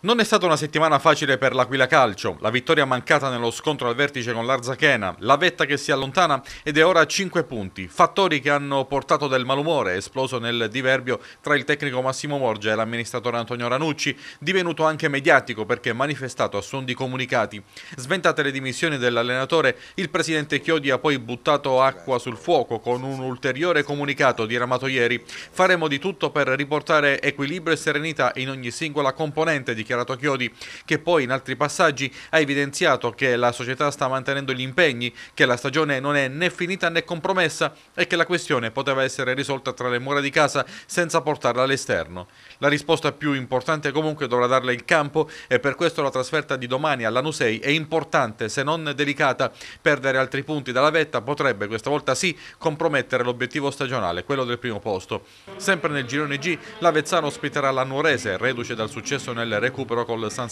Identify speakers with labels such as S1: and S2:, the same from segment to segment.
S1: Non è stata una settimana facile per l'Aquila Calcio, la vittoria mancata nello scontro al vertice con l'Arzachena, la vetta che si allontana ed è ora a 5 punti, fattori che hanno portato del malumore esploso nel diverbio tra il tecnico Massimo Morgia e l'amministratore Antonio Ranucci, divenuto anche mediatico perché manifestato a suon di comunicati. Sventate le dimissioni dell'allenatore, il presidente Chiodi ha poi buttato acqua sul fuoco con un ulteriore comunicato diramato ieri. Faremo di tutto per riportare equilibrio e serenità in ogni singola componente di dichiarato Chiodi, che poi in altri passaggi ha evidenziato che la società sta mantenendo gli impegni, che la stagione non è né finita né compromessa e che la questione poteva essere risolta tra le mura di casa senza portarla all'esterno. La risposta più importante comunque dovrà darle il campo e per questo la trasferta di domani all'Anusei è importante se non delicata. Perdere altri punti dalla vetta potrebbe questa volta sì compromettere l'obiettivo stagionale, quello del primo posto. Sempre nel girone G l'Avezzano ospiterà la Nuorese, reduce dal successo nel recupero recupero col San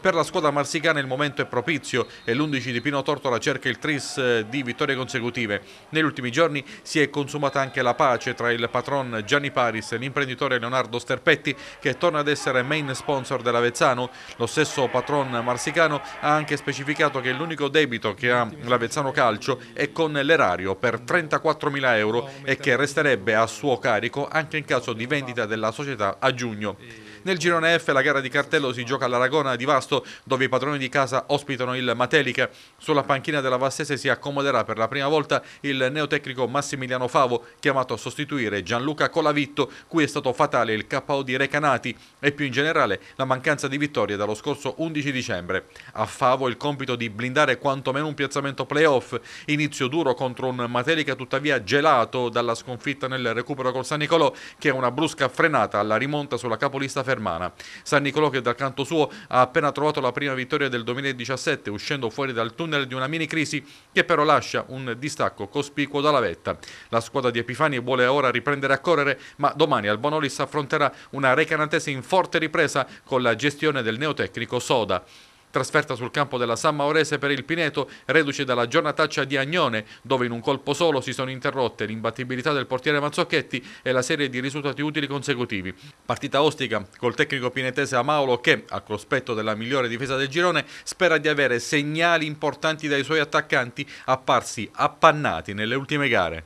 S1: Per la squadra marsicana il momento è propizio e l'11 di Pino Tortola cerca il tris eh, di vittorie consecutive. Negli ultimi giorni si è consumata anche la pace tra il patron Gianni Paris e l'imprenditore Leonardo Sterpetti che torna ad essere main sponsor dell'Avezzano. Lo stesso patron marsicano ha anche specificato che l'unico debito che ha l'Avezzano Calcio è con l'erario per 34.000 euro e che resterebbe a suo carico anche in caso di vendita della società a giugno. Nel girone F la gara di cartello si gioca all'Aragona di Vasto, dove i padroni di casa ospitano il Matelica. Sulla panchina della Vastese si accomoderà per la prima volta il neotecnico Massimiliano Favo, chiamato a sostituire Gianluca Colavitto, cui è stato fatale il KO di Recanati e più in generale la mancanza di vittoria dallo scorso 11 dicembre. A Favo il compito di blindare quantomeno un piazzamento playoff, inizio duro contro un Matelica tuttavia gelato dalla sconfitta nel recupero col San Nicolò, che è una brusca frenata alla rimonta sulla capolista Ferrari Fermana. San Nicolò che dal canto suo ha appena trovato la prima vittoria del 2017 uscendo fuori dal tunnel di una mini crisi che però lascia un distacco cospicuo dalla vetta. La squadra di Epifani vuole ora riprendere a correre ma domani al Bonolis affronterà una recanatese in forte ripresa con la gestione del neotecnico Soda. Trasferta sul campo della San Maurese per il Pineto, reduce dalla giornataccia di Agnone, dove in un colpo solo si sono interrotte l'imbattibilità del portiere Mazzocchetti e la serie di risultati utili consecutivi. Partita ostica col tecnico pinetese Amaolo che, al cospetto della migliore difesa del girone, spera di avere segnali importanti dai suoi attaccanti apparsi appannati nelle ultime gare.